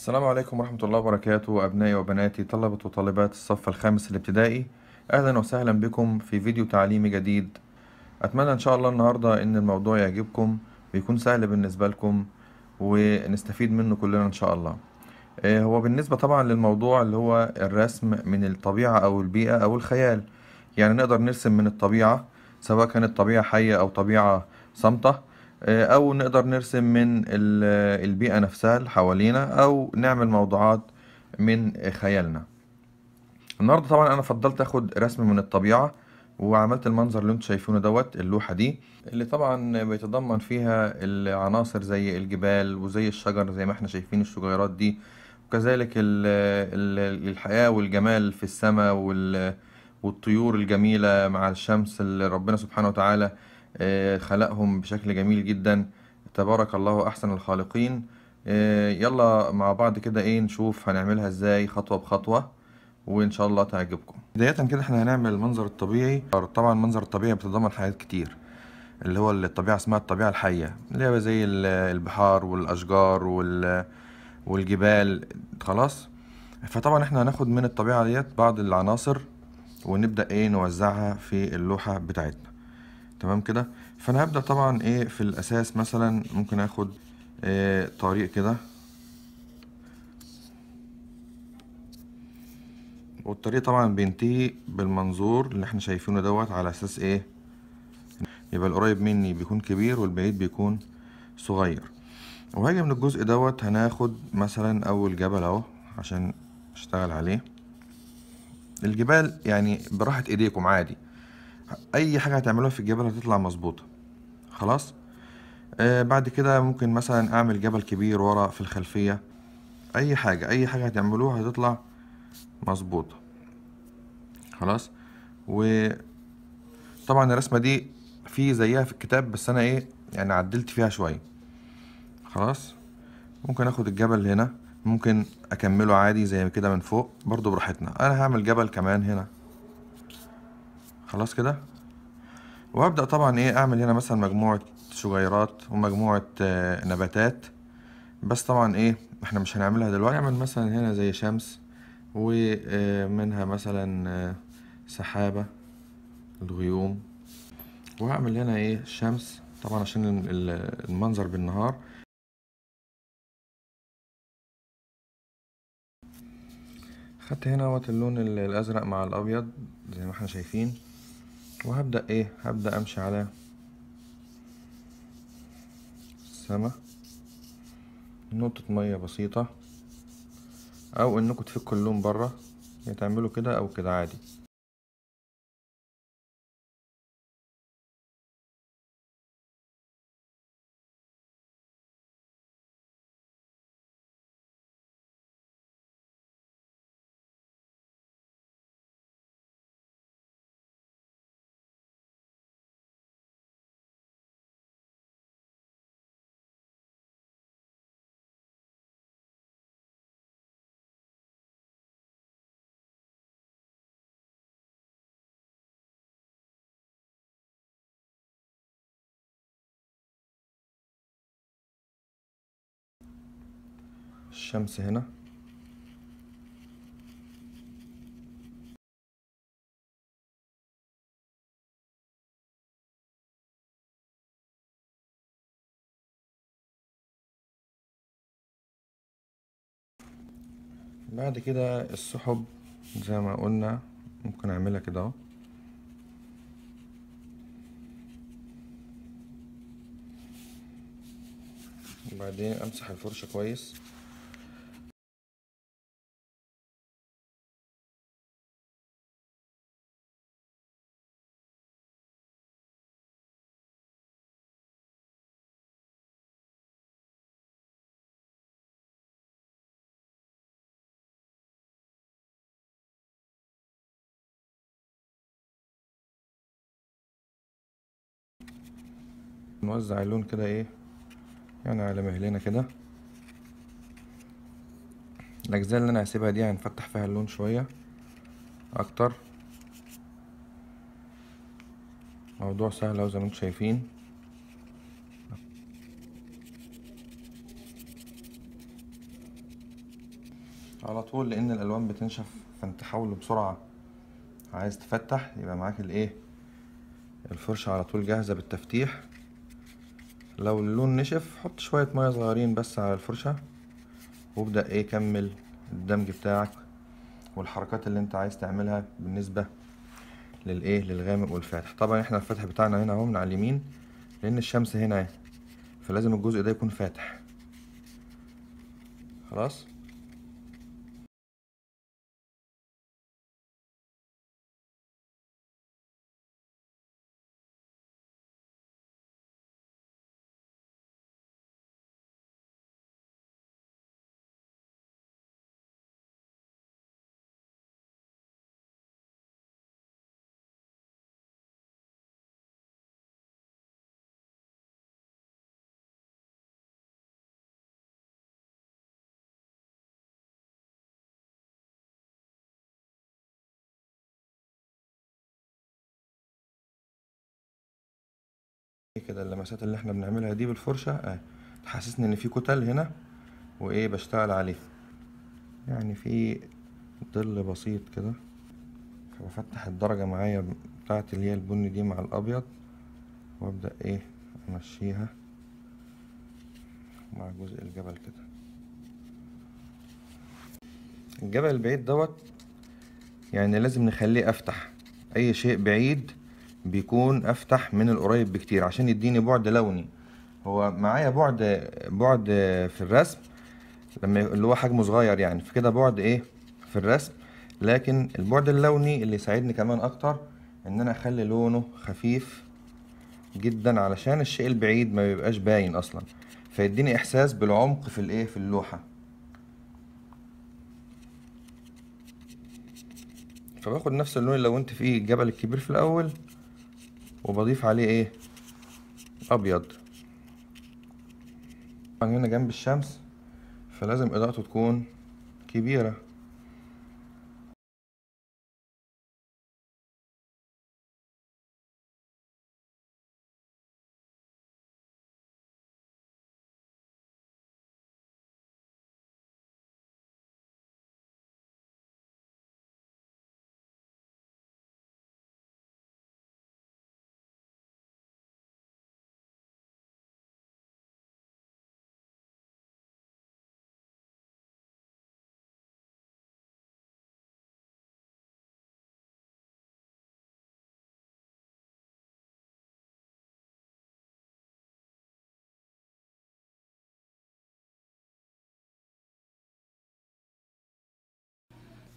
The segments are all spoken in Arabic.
السلام عليكم ورحمة الله وبركاته أبنائي وبناتي طلبة وطالبات الصف الخامس الابتدائي أهلا وسهلا بكم في فيديو تعليمي جديد أتمنى إن شاء الله النهاردة إن الموضوع يعجبكم ويكون سهل بالنسبة لكم ونستفيد منه كلنا إن شاء الله آه، هو بالنسبة طبعا للموضوع اللي هو الرسم من الطبيعة أو البيئة أو الخيال يعني نقدر نرسم من الطبيعة سواء كانت طبيعة حية أو طبيعة صامتة آه، او نقدر نرسم من البيئة نفسها اللي حوالينا او نعمل موضوعات من خيالنا النهاردة طبعا انا فضلت اخد رسم من الطبيعة وعملت المنظر اللي انتم شايفينه دوت اللوحة دي اللي طبعا بيتضمن فيها العناصر زي الجبال وزي الشجر زي ما احنا شايفين الشجيرات دي وكذلك الحياة والجمال في السماء والطيور الجميلة مع الشمس اللي ربنا سبحانه وتعالى آه، خلقهم بشكل جميل جدا تبارك الله احسن الخالقين آه، يلا مع بعض كده ايه نشوف هنعملها ازاي خطوة بخطوة وان شاء الله تعجبكم بداية كده احنا هنعمل المنظر الطبيعي طبعا المنظر الطبيعي بتضمن حاجات كتير اللي هو الطبيعة اسمها الطبيعة الحية اللي هي زي البحار والاشجار وال والجبال خلاص فطبعا احنا هناخد من الطبيعة ديت بعض العناصر ونبدأ ايه نوزعها في اللوحة بتاعتنا تمام كده فانا هبدا طبعا ايه في الاساس مثلا ممكن اخد إيه طريق كده والطريق طبعا بينتهي بالمنظور اللي احنا شايفينه دوت على اساس ايه يبقى القريب مني بيكون كبير والبعيد بيكون صغير وهاجي من الجزء دوت هناخد مثلا اول جبل اهو عشان اشتغل عليه الجبال يعني براحة ايديكم عادي اي حاجه هتعملوها في الجبل هتطلع مظبوطه خلاص آه بعد كده ممكن مثلا اعمل جبل كبير ورا في الخلفيه اي حاجه اي حاجه هتعملوها هتطلع مظبوطه خلاص و طبعا الرسمه دي في زيها في الكتاب بس انا ايه يعني عدلت فيها شويه خلاص ممكن اخد الجبل هنا ممكن اكمله عادي زي كده من فوق برضو براحتنا انا هعمل جبل كمان هنا خلاص كده وابدا طبعا ايه اعمل هنا مثلا مجموعة شجيرات ومجموعة آه، نباتات بس طبعا ايه احنا مش هنعملها دلوقتي اعمل مثلا هنا زي شمس ومنها آه، مثلا آه، سحابة الغيوم وهعمل هنا ايه شمس طبعا عشان المنظر بالنهار خدت هنا اهوت اللون الازرق مع الابيض زي ما احنا شايفين وهبدأ ايه هبدأ امشي على السماء نقطة مية بسيطة او انكم تفكوا اللون بره يتعملوا كده او كده عادي الشمس هنا بعد كده السحب زي ما قلنا ممكن اعملها كده اهو وبعدين امسح الفرشة كويس نوزع اللون كده ايه يعني على مهلنا كده الاجزاء اللي انا هسيبها دي هنفتح فيها اللون شويه اكتر موضوع سهل اهو زي ما انتم شايفين على طول لان الالوان بتنشف فانت حاول بسرعه عايز تفتح يبقى معاك الايه الفرشه على طول جاهزه بالتفتيح لو اللون نشف حط شوية مية صغيرين بس على الفرشة وابدأ ايه كمل الدمج بتاعك والحركات اللي انت عايز تعملها بالنسبة للايه للغامق والفاتح طبعا احنا الفتح بتاعنا هنا اهو من على اليمين لان الشمس هنا اهي فلازم الجزء ده يكون فاتح خلاص كده اللمسات اللي احنا بنعملها دي بالفرشة اه تحسسني ان في كتل هنا وايه بشتغل عليه يعني في ظل بسيط كده فبفتح الدرجة معايا بتاعت اللي هي البني دي مع الابيض وابدأ ايه امشيها مع جزء الجبل كده الجبل البعيد دوت يعني لازم نخليه افتح اي شيء بعيد بيكون افتح من القريب بكتير عشان يديني بعد لوني هو معايا بعد بعد في الرسم لما اللي هو حجمه صغير يعني فكده بعد ايه في الرسم لكن البعد اللوني اللي يساعدني كمان اكتر ان انا اخلي لونه خفيف جدا علشان الشيء البعيد ما بيبقاش باين اصلا فيديني احساس بالعمق في الايه في اللوحه فباخد نفس اللون اللي لونت فيه الجبل الكبير في الاول وبضيف عليه ايه ابيض هنا جنب الشمس فلازم اضاءته تكون كبيره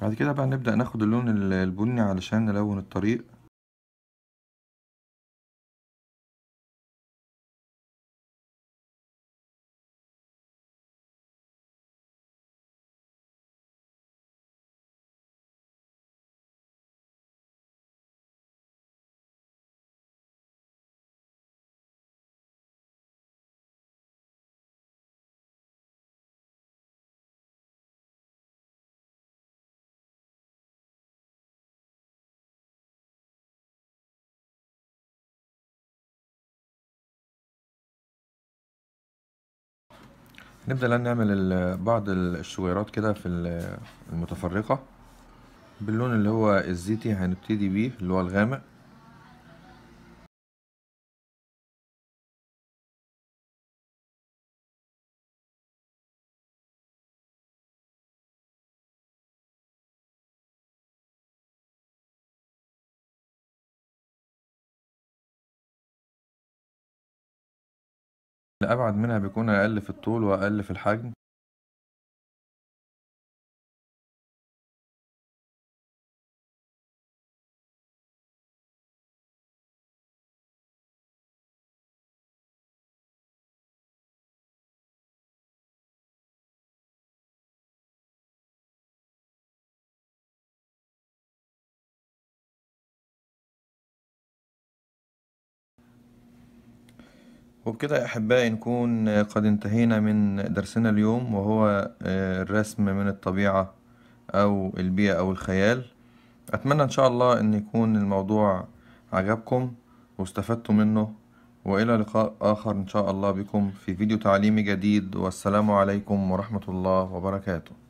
بعد كده بقى نبدأ ناخد اللون البني علشان نلون الطريق نبدأ الآن نعمل بعض الشويرات كده في المتفرقة باللون اللي هو الزيتي هنبتدي بيه اللي هو الغامق الأبعد منها بيكون أقل في الطول وأقل في الحجم وبكده يا أحبائي نكون قد انتهينا من درسنا اليوم وهو آه، الرسم من الطبيعة أو البيئة أو الخيال أتمنى إن شاء الله أن يكون الموضوع عجبكم واستفدتوا منه وإلى لقاء آخر إن شاء الله بكم في فيديو تعليمي جديد والسلام عليكم ورحمة الله وبركاته